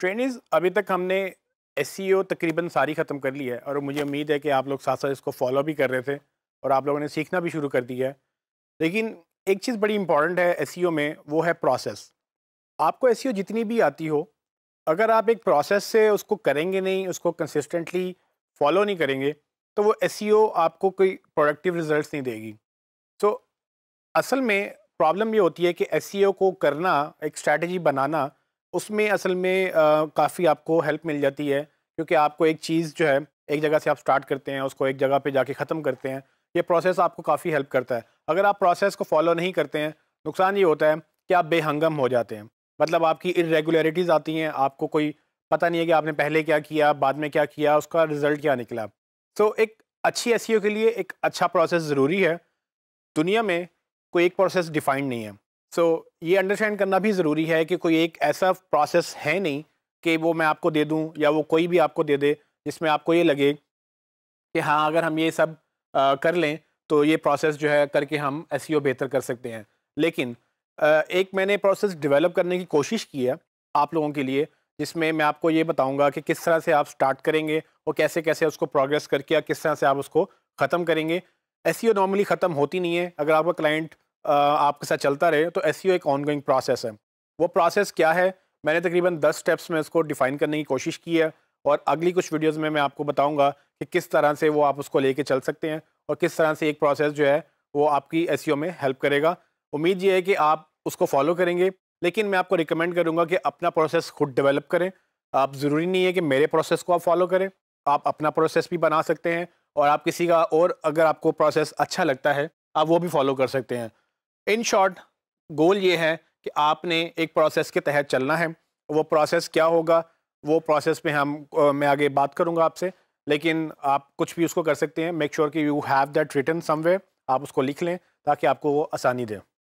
trainees अभी तक हमने एस e तकरीबन सारी ख़त्म कर ली है और मुझे उम्मीद है कि आप लोग साथ साथ इसको फॉलो भी कर रहे थे और आप लोगों ने सीखना भी शुरू कर दिया है लेकिन एक चीज़ बड़ी इंपॉर्टेंट है एस e में वो है प्रोसेस आपको एस e जितनी भी आती हो अगर आप एक प्रोसेस से उसको करेंगे नहीं उसको कंसिस्टेंटली फॉलो नहीं करेंगे तो वो एस आपको कोई प्रोडक्टिव रिजल्ट नहीं देगी तो असल में प्रॉब्लम ये होती है कि एस को करना एक स्ट्रैटेजी बनाना उसमें असल में काफ़ी आपको हेल्प मिल जाती है क्योंकि आपको एक चीज़ जो है एक जगह से आप स्टार्ट करते हैं उसको एक जगह पे जाके ख़त्म करते हैं ये प्रोसेस आपको काफ़ी हेल्प करता है अगर आप प्रोसेस को फॉलो नहीं करते हैं नुकसान ये होता है कि आप बेहंगम हो जाते हैं मतलब आपकी इरेगुलरिटीज़ आती हैं आपको कोई पता नहीं है कि आपने पहले क्या किया बाद में क्या किया उसका रिज़ल्ट क्या निकला सो so, एक अच्छी एस के लिए एक अच्छा प्रोसेस ज़रूरी है दुनिया में कोई एक प्रोसेस डिफाइंड नहीं है सो so, ये अंडरस्टैंड करना भी ज़रूरी है कि कोई एक ऐसा प्रोसेस है नहीं कि वो मैं आपको दे दूँ या वो कोई भी आपको दे दे जिसमें आपको ये लगे कि हाँ अगर हम ये सब आ, कर लें तो ये प्रोसेस जो है करके हम एस e बेहतर कर सकते हैं लेकिन आ, एक मैंने प्रोसेस डेवलप करने की कोशिश की है आप लोगों के लिए जिसमें मैं आपको ये बताऊंगा कि किस तरह से आप स्टार्ट करेंगे और कैसे कैसे उसको प्रोग्रेस करके या किस तरह से आप उसको ख़त्म करेंगे एस नॉर्मली ख़त्म होती नहीं है अगर आपका क्लाइंट आपके साथ चलता रहे तो एस e एक ऑनगोइंग प्रोसेस है वो प्रोसेस क्या है मैंने तकरीबन दस स्टेप्स में इसको डिफ़ाइन करने की कोशिश की है और अगली कुछ वीडियोस में मैं आपको बताऊंगा कि किस तरह से वो आप उसको लेके चल सकते हैं और किस तरह से एक प्रोसेस जो है वो आपकी एस e में हेल्प करेगा उम्मीद ये है कि आप उसको फॉलो करेंगे लेकिन मैं आपको रिकमेंड करूँगा कि अपना प्रोसेस खुद डेवलप करें आप ज़रूरी नहीं है कि मेरे प्रोसेस को आप फॉलो करें आप अपना प्रोसेस भी बना सकते हैं और आप किसी का और अगर आपको प्रोसेस अच्छा लगता है आप वो भी फॉलो कर सकते हैं इन शॉर्ट गोल ये है कि आपने एक प्रोसेस के तहत चलना है वो प्रोसेस क्या होगा वो प्रोसेस पे हम मैं आगे बात करूँगा आपसे लेकिन आप कुछ भी उसको कर सकते हैं मेक श्योर कि you have that return somewhere आप उसको लिख लें ताकि आपको वो आसानी दें